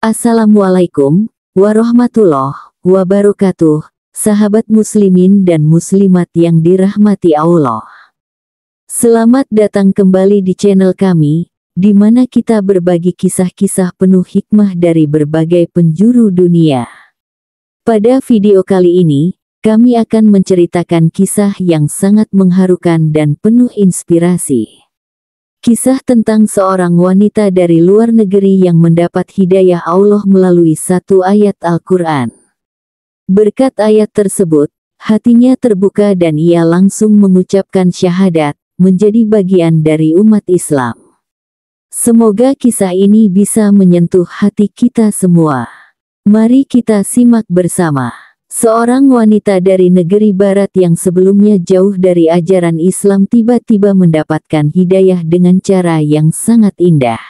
Assalamualaikum warahmatullahi wabarakatuh, sahabat muslimin dan muslimat yang dirahmati Allah. Selamat datang kembali di channel kami, di mana kita berbagi kisah-kisah penuh hikmah dari berbagai penjuru dunia. Pada video kali ini, kami akan menceritakan kisah yang sangat mengharukan dan penuh inspirasi. Kisah tentang seorang wanita dari luar negeri yang mendapat hidayah Allah melalui satu ayat Al-Quran. Berkat ayat tersebut, hatinya terbuka dan ia langsung mengucapkan syahadat, menjadi bagian dari umat Islam. Semoga kisah ini bisa menyentuh hati kita semua. Mari kita simak bersama. Seorang wanita dari negeri barat yang sebelumnya jauh dari ajaran Islam tiba-tiba mendapatkan hidayah dengan cara yang sangat indah.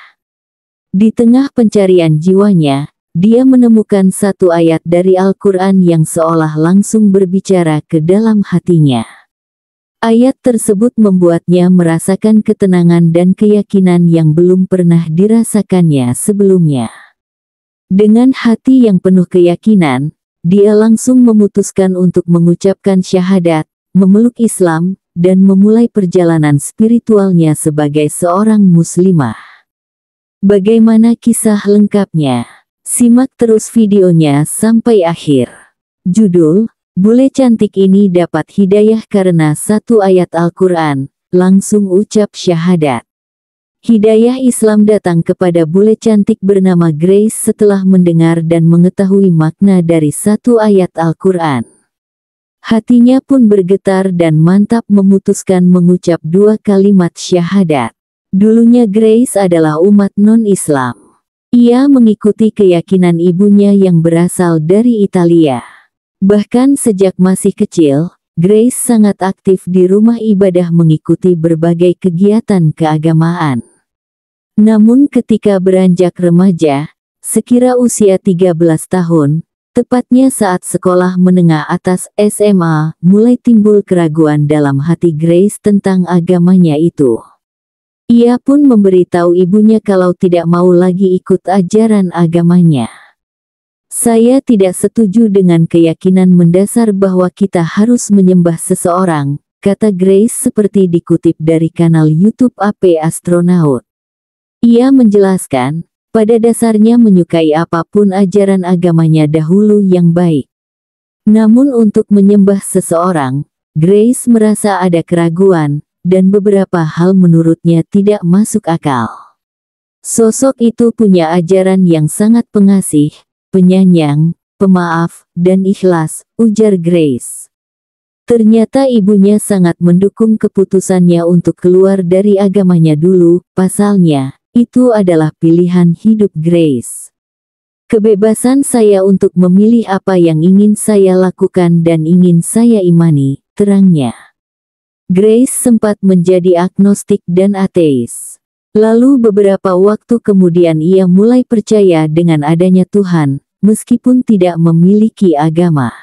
Di tengah pencarian jiwanya, dia menemukan satu ayat dari Al-Quran yang seolah langsung berbicara ke dalam hatinya. Ayat tersebut membuatnya merasakan ketenangan dan keyakinan yang belum pernah dirasakannya sebelumnya. Dengan hati yang penuh keyakinan, dia langsung memutuskan untuk mengucapkan syahadat, memeluk Islam, dan memulai perjalanan spiritualnya sebagai seorang muslimah. Bagaimana kisah lengkapnya? Simak terus videonya sampai akhir. Judul, Bule cantik ini dapat hidayah karena satu ayat Al-Quran, langsung ucap syahadat. Hidayah Islam datang kepada bule cantik bernama Grace setelah mendengar dan mengetahui makna dari satu ayat Al-Quran. Hatinya pun bergetar dan mantap memutuskan mengucap dua kalimat syahadat. Dulunya Grace adalah umat non-Islam. Ia mengikuti keyakinan ibunya yang berasal dari Italia. Bahkan sejak masih kecil, Grace sangat aktif di rumah ibadah mengikuti berbagai kegiatan keagamaan. Namun ketika beranjak remaja, sekira usia 13 tahun, tepatnya saat sekolah menengah atas SMA, mulai timbul keraguan dalam hati Grace tentang agamanya itu. Ia pun memberitahu ibunya kalau tidak mau lagi ikut ajaran agamanya. Saya tidak setuju dengan keyakinan mendasar bahwa kita harus menyembah seseorang, kata Grace seperti dikutip dari kanal YouTube AP Astronaut. Ia menjelaskan, pada dasarnya menyukai apapun ajaran agamanya dahulu yang baik. Namun untuk menyembah seseorang, Grace merasa ada keraguan, dan beberapa hal menurutnya tidak masuk akal. Sosok itu punya ajaran yang sangat pengasih, penyanyang, pemaaf, dan ikhlas, ujar Grace. Ternyata ibunya sangat mendukung keputusannya untuk keluar dari agamanya dulu, pasalnya, itu adalah pilihan hidup Grace. Kebebasan saya untuk memilih apa yang ingin saya lakukan dan ingin saya imani, terangnya. Grace sempat menjadi agnostik dan ateis. Lalu beberapa waktu kemudian ia mulai percaya dengan adanya Tuhan, meskipun tidak memiliki agama.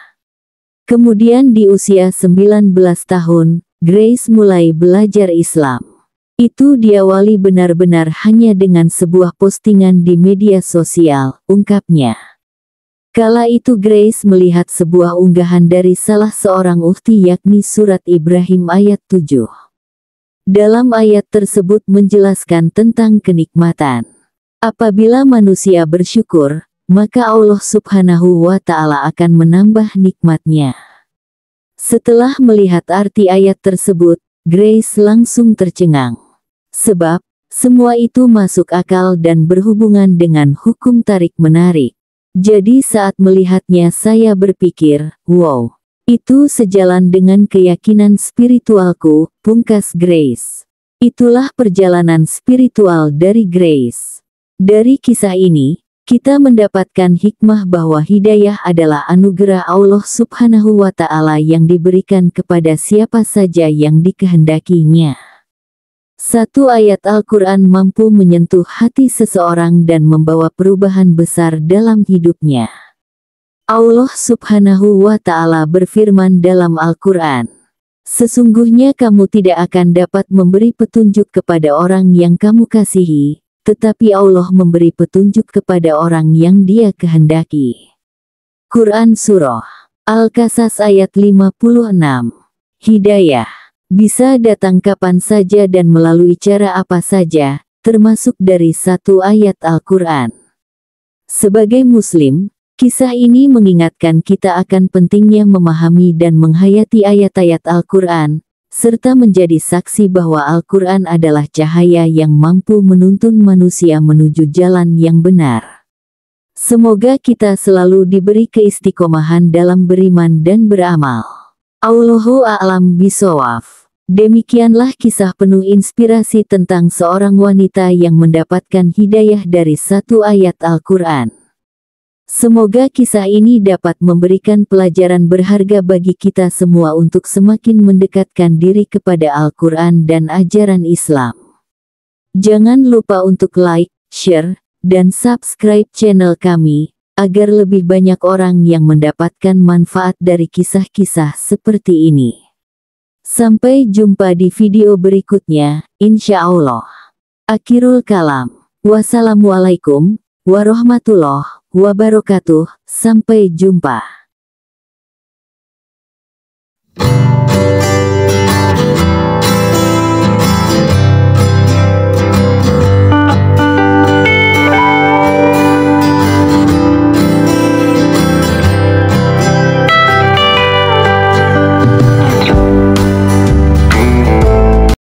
Kemudian di usia 19 tahun, Grace mulai belajar Islam. Itu diawali benar-benar hanya dengan sebuah postingan di media sosial, ungkapnya. Kala itu Grace melihat sebuah unggahan dari salah seorang uhti yakni surat Ibrahim ayat 7. Dalam ayat tersebut menjelaskan tentang kenikmatan. Apabila manusia bersyukur, maka Allah subhanahu wa ta'ala akan menambah nikmatnya. Setelah melihat arti ayat tersebut, Grace langsung tercengang. Sebab, semua itu masuk akal dan berhubungan dengan hukum tarik-menarik. Jadi saat melihatnya saya berpikir, wow, itu sejalan dengan keyakinan spiritualku, pungkas Grace. Itulah perjalanan spiritual dari Grace. Dari kisah ini, kita mendapatkan hikmah bahwa hidayah adalah anugerah Allah Subhanahu wa Ta'ala yang diberikan kepada siapa saja yang dikehendakinya. Satu ayat Al-Quran mampu menyentuh hati seseorang dan membawa perubahan besar dalam hidupnya. Allah subhanahu wa ta'ala berfirman dalam Al-Quran, Sesungguhnya kamu tidak akan dapat memberi petunjuk kepada orang yang kamu kasihi, tetapi Allah memberi petunjuk kepada orang yang dia kehendaki. Quran Surah Al-Kasas ayat 56 Hidayah bisa datang kapan saja dan melalui cara apa saja, termasuk dari satu ayat Al-Quran. Sebagai Muslim, kisah ini mengingatkan kita akan pentingnya memahami dan menghayati ayat-ayat Al-Quran, serta menjadi saksi bahwa Al-Quran adalah cahaya yang mampu menuntun manusia menuju jalan yang benar. Semoga kita selalu diberi keistiqomahan dalam beriman dan beramal. Allahu a'lam bisawaf. Demikianlah kisah penuh inspirasi tentang seorang wanita yang mendapatkan hidayah dari satu ayat Al-Quran. Semoga kisah ini dapat memberikan pelajaran berharga bagi kita semua untuk semakin mendekatkan diri kepada Al-Quran dan ajaran Islam. Jangan lupa untuk like, share, dan subscribe channel kami, agar lebih banyak orang yang mendapatkan manfaat dari kisah-kisah seperti ini. Sampai jumpa di video berikutnya, insya Allah. Akhirul kalam. Wassalamualaikum warahmatullahi wabarakatuh. Sampai jumpa.